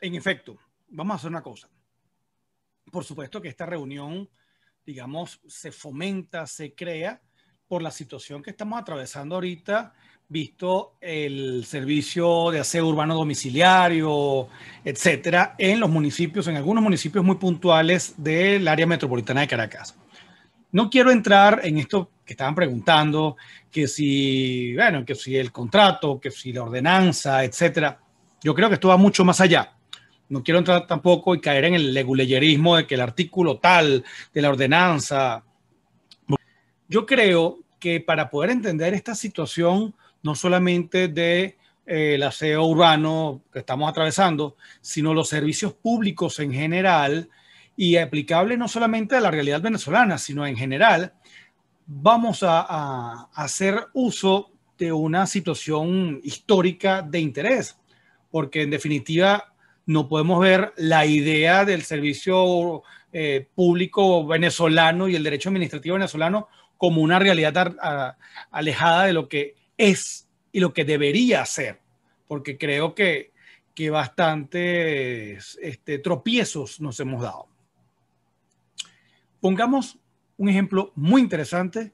En efecto, vamos a hacer una cosa. Por supuesto que esta reunión, digamos, se fomenta, se crea por la situación que estamos atravesando ahorita, visto el servicio de aseo urbano domiciliario, etcétera, en los municipios, en algunos municipios muy puntuales del área metropolitana de Caracas. No quiero entrar en esto que estaban preguntando, que si, bueno, que si el contrato, que si la ordenanza, etcétera. Yo creo que esto va mucho más allá no quiero entrar tampoco y caer en el leguleyerismo de que el artículo tal de la ordenanza. Yo creo que para poder entender esta situación, no solamente de eh, aseo urbano que estamos atravesando, sino los servicios públicos en general y aplicable no solamente a la realidad venezolana, sino en general, vamos a hacer uso de una situación histórica de interés, porque en definitiva no podemos ver la idea del servicio eh, público venezolano y el derecho administrativo venezolano como una realidad alejada de lo que es y lo que debería ser, porque creo que, que bastantes este, tropiezos nos hemos dado. Pongamos un ejemplo muy interesante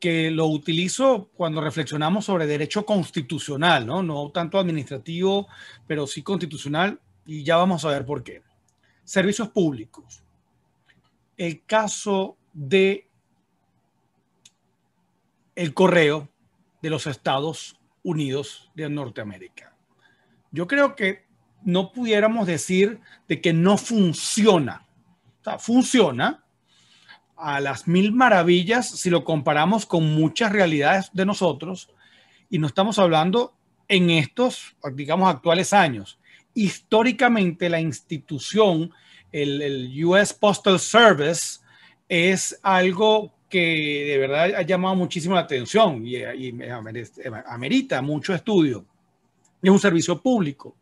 que lo utilizo cuando reflexionamos sobre derecho constitucional, ¿no? tanto administrativo, pero sí constitucional, y ya vamos a ver por qué. Servicios públicos. El caso de el correo de los Estados Unidos de Norteamérica. Yo creo que no pudiéramos decir de que no funciona. O funciona, a las mil maravillas si lo comparamos con muchas realidades de nosotros y no estamos hablando en estos, digamos, actuales años. Históricamente la institución, el, US Postal Service, es algo que de verdad ha llamado muchísimo la atención y, eh, amerita mucho estudio. Es un servicio público.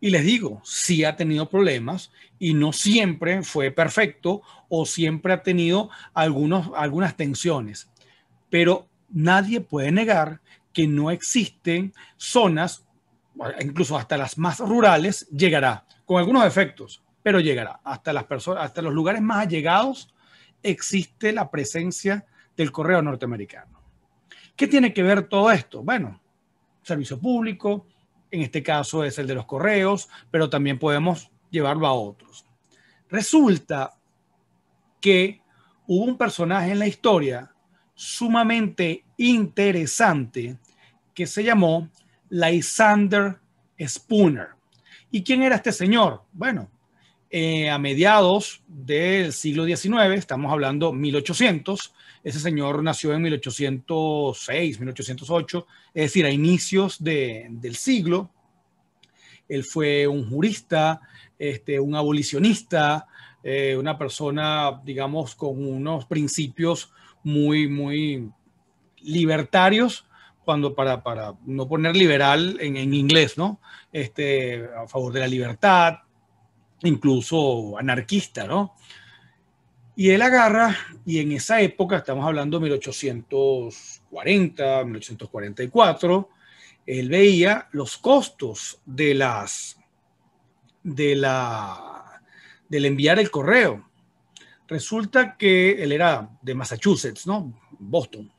Y les digo, sí ha tenido problemas y no siempre fue perfecto o siempre ha tenido algunos, algunas tensiones. Pero nadie puede negar que no existen zonas, incluso hasta las más rurales, llegará, con algunos efectos, pero llegará. Hasta, las personas, hasta los lugares más allegados existe la presencia del correo norteamericano. ¿Qué tiene que ver todo esto? Bueno, servicio público, en este caso es el de los correos, pero también podemos llevarlo a otros. Resulta que hubo un personaje en la historia sumamente interesante que se llamó Lysander Spooner. ¿Y quién era este señor? Bueno, eh, a mediados del siglo XIX, estamos hablando 1800, ese señor nació en 1806, 1808, es decir, a inicios de, del siglo. Él fue un jurista, este, un abolicionista, eh, una persona, digamos, con unos principios muy, muy libertarios, cuando para, para no poner liberal en, en, inglés, ¿no? Este, a favor de la libertad, incluso anarquista, ¿no? Y él agarra, y en esa época, estamos hablando de 1840, 1844, él veía los costos de las, de la, del enviar el correo. Resulta que él era de Massachusetts, ¿no? Boston.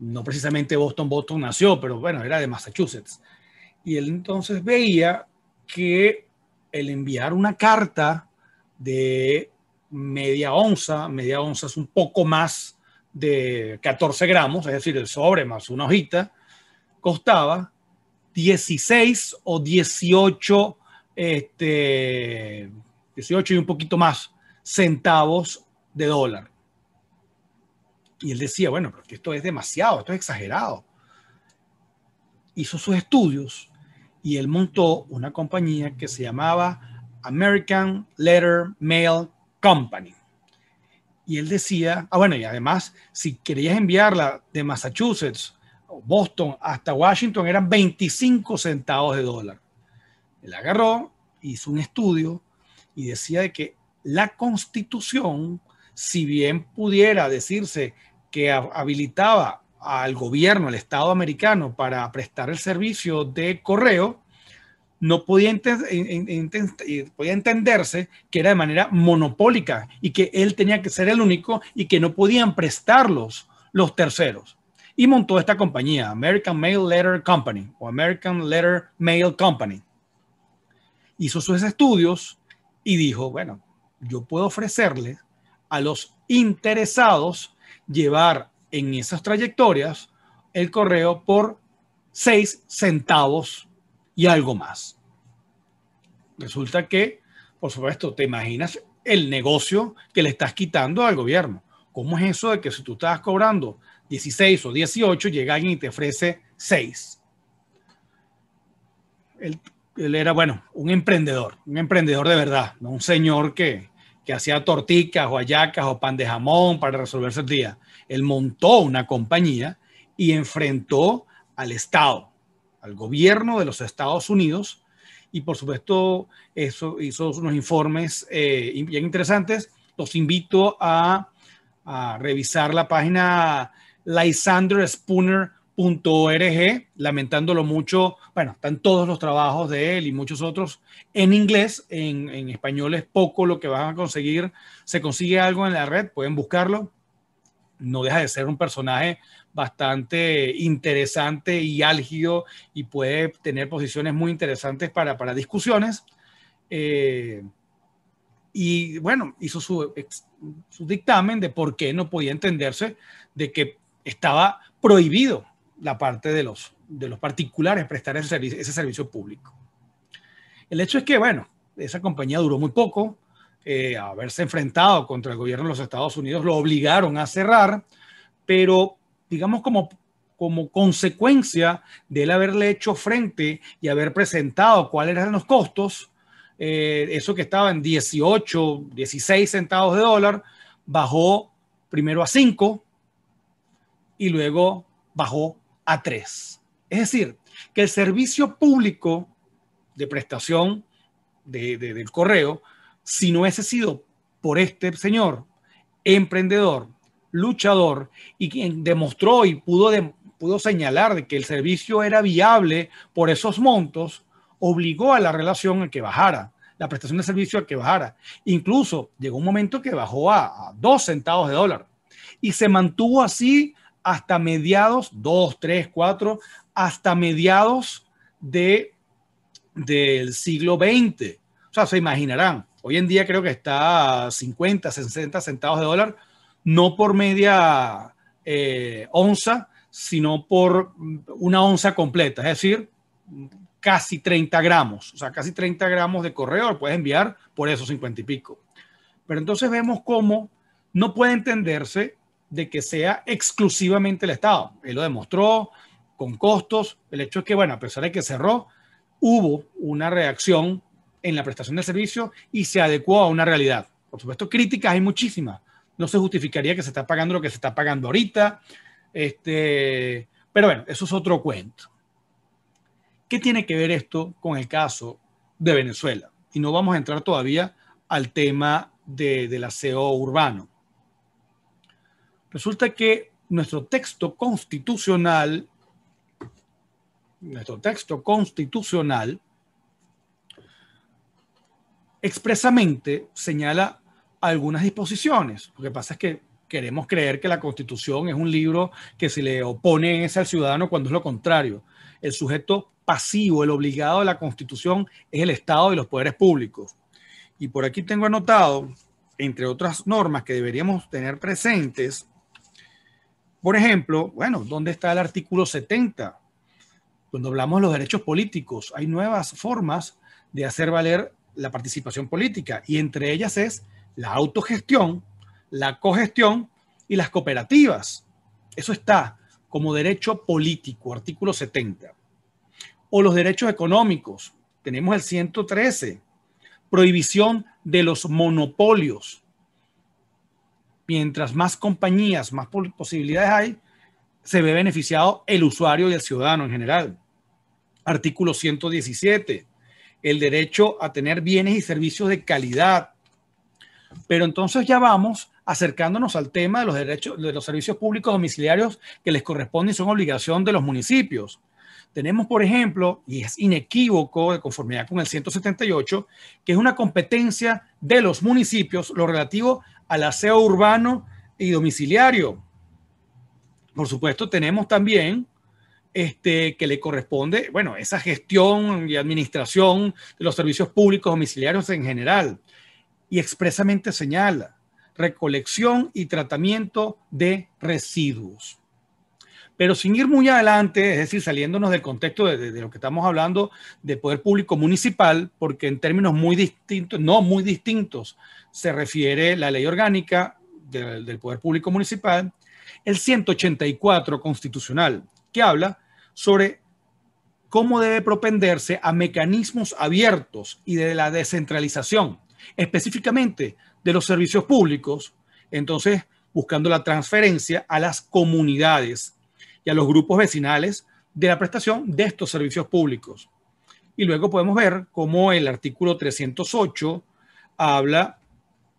No precisamente Boston, Boston nació, pero bueno, era de Massachusetts. Y él entonces veía que el enviar una carta de media onza, media onza es un poco más de 14 gramos, es decir, el sobre más una hojita, costaba 16 o 18, este, 18 y un poquito más centavos de dólar. Y él decía, bueno, porque esto es demasiado, esto es exagerado. Hizo sus estudios y él montó una compañía que se llamaba American Letter Mail Company. Y él decía, ah, bueno, y además, si querías enviarla de Massachusetts o Boston hasta Washington, eran 25 centavos de dólar. Él agarró, hizo un estudio y decía que la constitución, si bien pudiera decirse que habilitaba al gobierno, al Estado americano, para prestar el servicio de correo, no eh, podía, entenderse que era de manera monopólica y que él tenía que ser el único y que no podían prestarlos los terceros. Y montó esta compañía, American Mail Letter Company o American Letter Mail Company. Hizo sus estudios y dijo, bueno, yo puedo ofrecerle a los interesados llevar en esas trayectorias el correo por seis centavos y algo más. Resulta que, por supuesto, te imaginas el negocio que le estás quitando al gobierno. ¿Cómo es eso de que si tú estás cobrando 16 o 18, llega alguien y te ofrece 6? Él, era, bueno, un emprendedor, un emprendedor de verdad, no un señor que, que hacía torticas o ayacas o pan de jamón para resolverse el día. Él montó una compañía y enfrentó al Estado al gobierno de los Estados Unidos y por supuesto eso hizo unos informes eh, bien interesantes. Los invito a, revisar la página lysanderspooner.org, lamentándolo mucho, bueno, están todos los trabajos de él y muchos otros en inglés, en español es poco lo que van a conseguir, se consigue algo en la red, pueden buscarlo, no deja de ser un personaje bastante interesante y álgido y puede tener posiciones muy interesantes para, discusiones. Eh, y bueno, hizo su, dictamen de por qué no podía entenderse de que estaba prohibido la parte de los, de los particulares prestar ese servicio, ese servicio público. El hecho es que, bueno, esa compañía duró muy poco, eh, haberse enfrentado contra el gobierno de los Estados Unidos, lo obligaron a cerrar, pero digamos como como consecuencia de él haberle hecho frente y haber presentado cuáles eran los costos, eh, eso que estaba en 18, 16 centavos de dólar, bajó primero a 5 y luego bajó a 3. Es decir, que el servicio público de prestación del correo si no hubiese sido por este señor, emprendedor, luchador, y quien demostró y pudo, pudo señalar que el servicio era viable por esos montos, obligó a la relación a que bajara, la prestación de servicio a que bajara. Incluso llegó un momento que bajó a, a dos centavos de dólar y se mantuvo así hasta mediados, dos, tres, cuatro, hasta mediados de, del siglo XX. O sea, se imaginarán, Hoy en día creo que está a 50, 60 centavos de dólar, no por media eh, onza, sino por una onza completa, es decir, casi 30 gramos, o sea, casi 30 gramos de correo puedes enviar por esos 50 y pico. Pero entonces vemos cómo no puede entenderse de que sea exclusivamente el Estado. Él lo demostró con costos. El hecho es que, bueno, a pesar de que cerró, hubo una reacción en la prestación de servicio y se adecuó a una realidad. Por supuesto, críticas hay muchísimas. No se justificaría que se está pagando lo que se está pagando ahorita. Este, pero bueno, eso es otro cuento. ¿Qué tiene que ver esto con el caso de Venezuela? Y no vamos a entrar todavía al tema del aseo urbano. Resulta que nuestro texto constitucional, nuestro texto constitucional expresamente señala algunas disposiciones. Lo que pasa es que queremos creer que la Constitución es un libro que se le opone ese al ciudadano cuando es lo contrario. El sujeto pasivo, el obligado de la Constitución es el Estado y los poderes públicos. Y por aquí tengo anotado, entre otras normas que deberíamos tener presentes, por ejemplo, bueno, ¿dónde está el artículo 70? Cuando hablamos de los derechos políticos, hay nuevas formas de hacer valer la participación política y entre ellas es la autogestión, la cogestión y las cooperativas. Eso está como derecho político, artículo 70. O los derechos económicos, tenemos el 113, prohibición de los monopolios. Mientras más compañías, más posibilidades hay, se ve beneficiado el usuario y el ciudadano en general. Artículo 117, el derecho a tener bienes y servicios de calidad. Pero entonces ya vamos acercándonos al tema de los derechos de los servicios públicos domiciliarios que les corresponden y son obligación de los municipios. Tenemos, por ejemplo, y es inequívoco de conformidad con el 178, que es una competencia de los municipios lo relativo al aseo urbano y domiciliario. Por supuesto, tenemos también este, que le corresponde, bueno, esa gestión y administración de los servicios públicos domiciliarios en general. Y expresamente señala recolección y tratamiento de residuos. Pero sin ir muy adelante, es decir, saliéndonos del contexto de, lo que estamos hablando de poder público municipal, porque en términos muy distintos, no muy distintos, se refiere la ley orgánica del poder público municipal, el 184 constitucional, que habla sobre cómo debe propenderse a mecanismos abiertos y de la descentralización, específicamente de los servicios públicos, entonces buscando la transferencia a las comunidades y a los grupos vecinales de la prestación de estos servicios públicos. Y luego podemos ver cómo el artículo 308 habla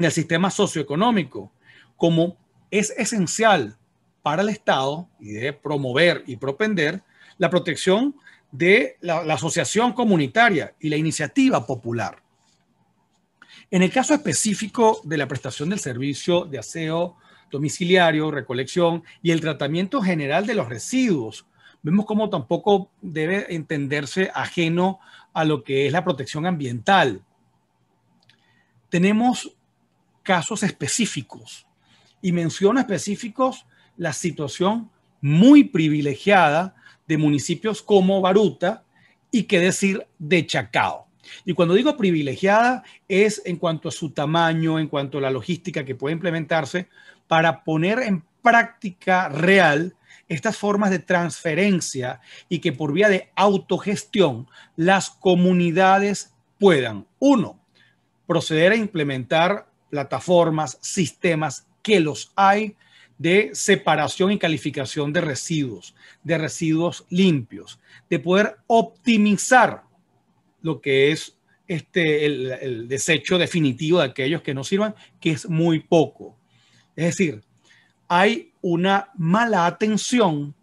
del sistema socioeconómico, como es esencial para el Estado y debe promover y propender la protección de la, asociación comunitaria y la iniciativa popular. En el caso específico de la prestación del servicio de aseo domiciliario, recolección y el tratamiento general de los residuos, vemos cómo tampoco debe entenderse ajeno a lo que es la protección ambiental. Tenemos casos específicos y menciono específicos la situación muy privilegiada de municipios como Baruta y qué decir de Chacao. Y cuando digo privilegiada es en cuanto a su tamaño, en cuanto a la logística que puede implementarse para poner en práctica real estas formas de transferencia y que por vía de autogestión las comunidades puedan, uno, proceder a implementar plataformas, sistemas que los hay de separación y calificación de residuos, de residuos limpios, de poder optimizar lo que es este, el, desecho definitivo de aquellos que no sirvan, que es muy poco. Es decir, hay una mala atención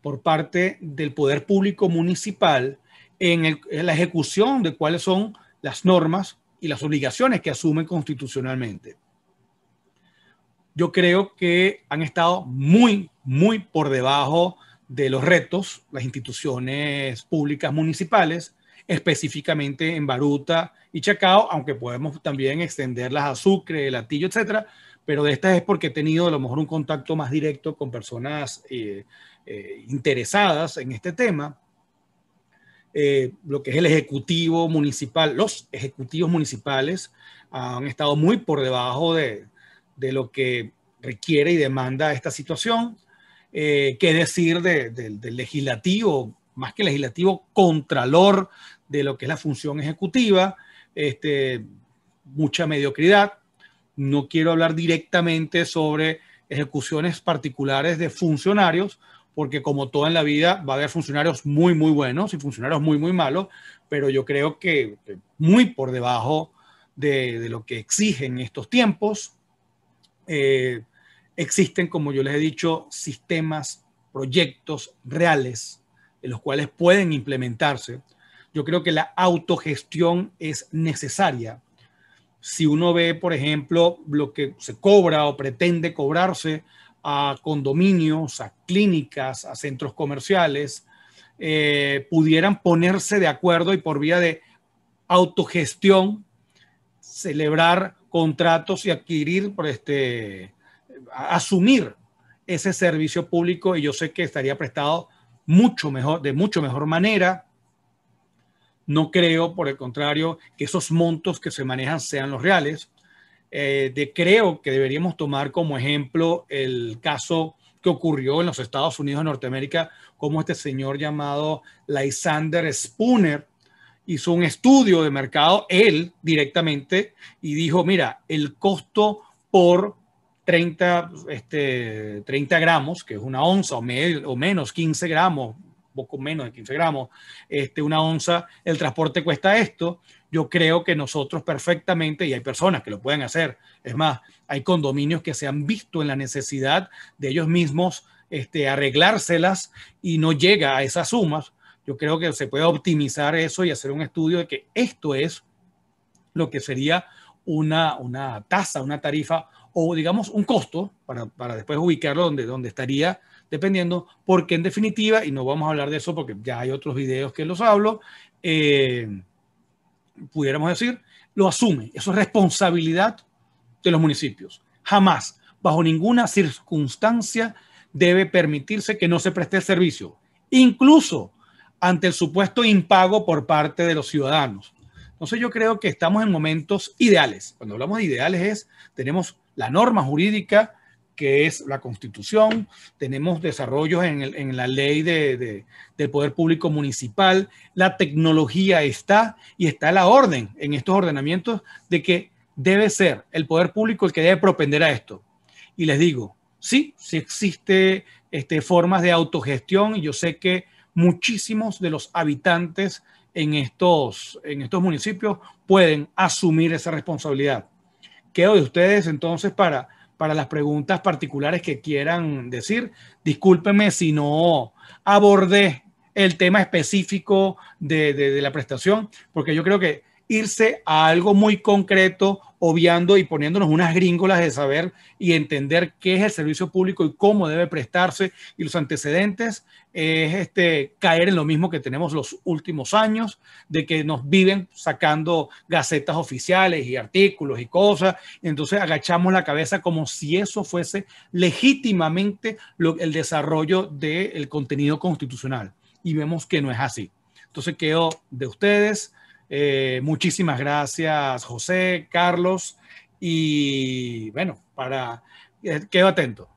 por parte del poder público municipal en, la ejecución de cuáles son las normas y las obligaciones que asumen constitucionalmente yo creo que han estado muy, muy por debajo de los retos las instituciones públicas municipales, específicamente en Baruta y Chacao, aunque podemos también extenderlas a Sucre, Latillo, etcétera, pero de estas es porque he tenido a lo mejor un contacto más directo con personas eh, eh, interesadas en este tema. Eh, lo que es el ejecutivo municipal, los ejecutivos municipales han estado muy por debajo de, de lo que requiere y demanda esta situación. Eh, ¿Qué decir del legislativo, más que legislativo, contralor de lo que es la función ejecutiva? Este, mucha mediocridad. No quiero hablar directamente sobre ejecuciones particulares de funcionarios, porque como toda en la vida va a haber funcionarios muy, muy buenos y funcionarios muy, muy malos, pero yo creo que muy por debajo de lo que exigen estos tiempos. Eh, existen, como yo les he dicho, sistemas, proyectos reales en los cuales pueden implementarse. Yo creo que la autogestión es necesaria. Si uno ve, por ejemplo, lo que se cobra o pretende cobrarse a condominios, a clínicas, a centros comerciales, eh, pudieran ponerse de acuerdo y por vía de autogestión celebrar contratos y adquirir, por este, asumir ese servicio público y yo sé que estaría prestado mucho mejor, de mucho mejor manera. No creo, por el contrario, que esos montos que se manejan sean los reales. Eh, de, creo que deberíamos tomar como ejemplo el caso que ocurrió en los Estados Unidos de Norteamérica, como este señor llamado Lysander Spooner, hizo un estudio de mercado él directamente y dijo, mira, el costo por 30, este, 30 gramos, que es una onza o, menos, 15 gramos, poco menos de 15 gramos, este, una onza, el transporte cuesta esto. Yo creo que nosotros perfectamente, y hay personas que lo pueden hacer, es más, hay condominios que se han visto en la necesidad de ellos mismos este, arreglárselas y no llega a esas sumas, yo creo que se puede optimizar eso y hacer un estudio de que esto es lo que sería una, una tasa, una tarifa o digamos un costo para, para, después ubicarlo donde, donde estaría dependiendo, porque en definitiva, y no vamos a hablar de eso porque ya hay otros videos que los hablo, eh, pudiéramos decir, lo asume, eso es responsabilidad de los municipios. Jamás, bajo ninguna circunstancia, debe permitirse que no se preste el servicio. Incluso ante el supuesto impago por parte de los ciudadanos. Entonces yo creo que estamos en momentos ideales. Cuando hablamos de ideales es, tenemos la norma jurídica que es la constitución, tenemos desarrollos en, la ley de, poder público municipal, la tecnología está y está la orden en estos ordenamientos de que debe ser el poder público el que debe propender a esto. Y les digo, sí, sí existe este, formas de autogestión y yo sé que muchísimos de los habitantes en estos, en estos municipios pueden asumir esa responsabilidad. Quedo de ustedes entonces para, para las preguntas particulares que quieran decir. Discúlpenme si no abordé el tema específico de la prestación, porque yo creo que irse a algo muy concreto, obviando y poniéndonos unas gringolas de saber y entender qué es el servicio público y cómo debe prestarse y los antecedentes, es este, caer en lo mismo que tenemos los últimos años, de que nos viven sacando gacetas oficiales y artículos y cosas, entonces agachamos la cabeza como si eso fuese legítimamente el desarrollo del contenido constitucional y vemos que no es así. Entonces quedo de ustedes. Eh, muchísimas gracias, José, Carlos, y bueno, para eh, quedo atento.